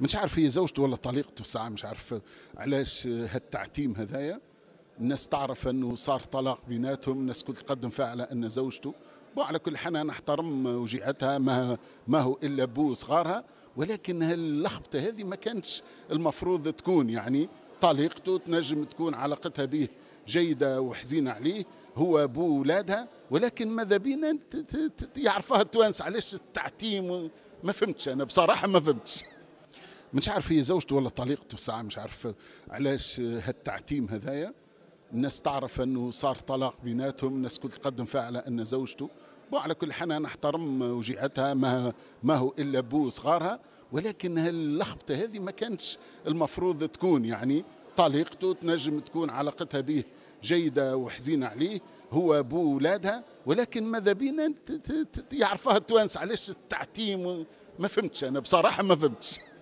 مش عارف هي زوجته ولا طليقته ساعة مش عارف علاش هالتعتيم هذايا الناس تعرف انه صار طلاق بيناتهم الناس كل تقدم فيها على ان زوجته على كل حال انا احترم وجيعتها ما ما هو الا بو صغارها ولكن هاللخبطة هذه ما كانتش المفروض تكون يعني طليقته تنجم تكون علاقتها به جيده وحزينه عليه هو ابو ولادها ولكن ماذا بينا يعرفها التوانسه علاش التعتيم ما فهمتش انا بصراحه ما فهمتش مش عارف هي زوجته ولا طليقته ساعة مش عارف علاش هالتعتيم هذايا الناس تعرف انه صار طلاق بيناتهم الناس كل تقدم فيها على ان زوجته وعلى كل حال انا احترم وجيعتها ما ما هو الا بو صغارها ولكن هاللخبطه هذه ما كانتش المفروض تكون يعني طليقته تنجم تكون علاقتها به جيده وحزينه عليه هو بو ولادها ولكن ماذا بينا يعرفها التوانس علاش التعتيم ما فهمتش انا بصراحه ما فهمتش